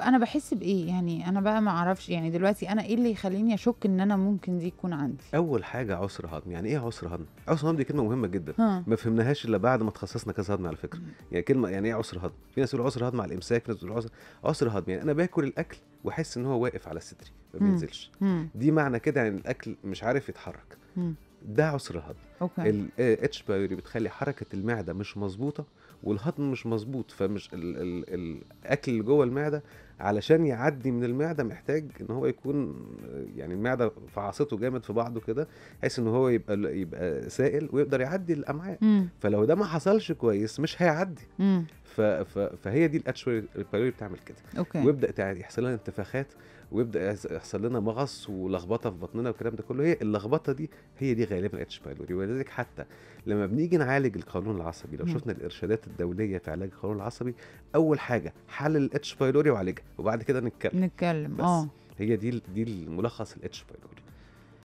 أنا بحس بإيه؟ يعني أنا بقى ما أعرفش، يعني دلوقتي أنا إيه اللي يخلّيني أشُك إن أنا ممكن دي تكون عندي؟ أول حاجة عُسر هضم، يعني إيه عُسر هضم؟ عُسر هضم دي كلمة مهمة جدًا، ها. ما فهمناهاش إلا بعد ما تخصصنا كذا هضم على فكرة، يعني كلمة يعني إيه عُسر هضم؟ في ناس يقول عُسر هضم على الإمساك، في ناس تقول عُسر عُسر هضم يعني أنا باكل الأكل وأحس إن هو واقف على صدري ما بينزلش، دي معنى كده يعني الأكل مش عارف يتحرّك. ده عسر الهضم اوكي الاتش بايوري بتخلي حركه المعده مش مظبوطه والهضم مش مظبوط فمش الـ الـ الاكل اللي جوه المعده علشان يعدي من المعده محتاج ان هو يكون يعني المعده فعصته جامد في بعضه كده بحيث ان هو يبقى يبقى سائل ويقدر يعدي الامعاء مم. فلو ده ما حصلش كويس مش هيعدي مم. فهي دي الاتشوري البايلوري بتعمل كده أوكي. ويبدا يحصل لنا انتفاخات ويبدا يحصل لنا مغص ولخبطه في بطننا والكلام ده كله هي اللخبطه دي هي دي غالبا الاتش بايلوري ولذلك حتى لما بنيجي نعالج القولون العصبي لو شفنا الارشادات الدوليه في علاج القولون العصبي اول حاجه حل الاتش بايلوري وعالجها وبعد كده نتكلم نتكلم اه هي دي دي الملخص الاتش بايلوري